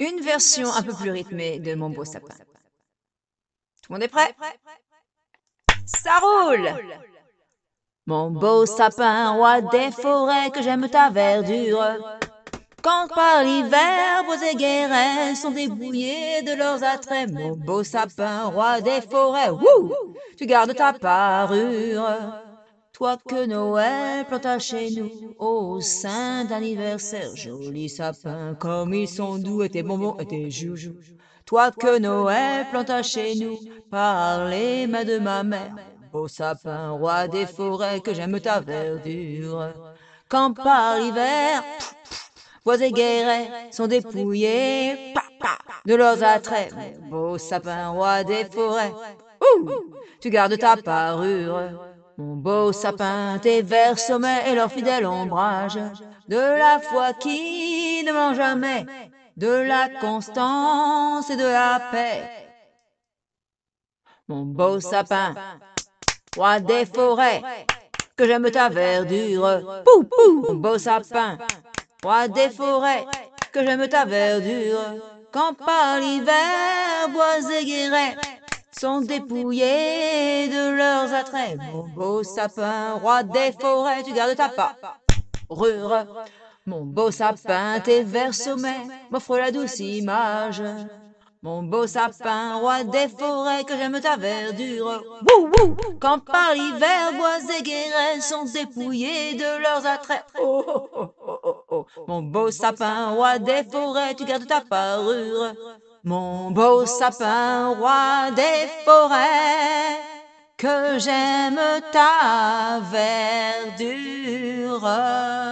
une version un peu plus rythmée de Mon beau sapin. Tout le monde est prêt Ça roule Mon beau sapin, roi des forêts, que j'aime ta verdure. Quand par l'hiver, vos guérins sont débrouillés de leurs attraits, mon beau sapin, roi des forêts, wouh, tu gardes ta parure. Toi que Noël planta chez nous, au sein d'anniversaire, joli sapin, comme ils sont doux, et tes bonbons et tes joujoux. Toi que Noël planta chez nous, par les mains de ma mère, beau sapin, roi des forêts, que j'aime ta verdure. Quand par l'hiver, bois et sont dépouillés, de leurs attraits, beau sapin, roi des forêts. Ouh, tu gardes ta parure. Mon beau sapin, tes verts sommets et leur fidèle ombrage, de la foi qui ne ment jamais, de la constance et de la paix. Mon beau sapin, roi des forêts, que j'aime ta verdure, pou mon beau sapin, roi des forêts, que j'aime ta verdure, quand par l'hiver bois et guéret sont dépouillés de mon beau, sapin, roi des forêts, tu gardes ta parure. mon beau sapin, tes verts sommets m'offrent la douce image. Mon beau sapin, roi des forêts, que j'aime ta verdure. Quand par l'hiver, bois et guéret sont dépouillés de leurs attraits. Oh, oh, oh, mon beau sapin, roi des forêts, tu gardes ta parure. Mon beau sapin, roi des forêts que j'aime ta verdure.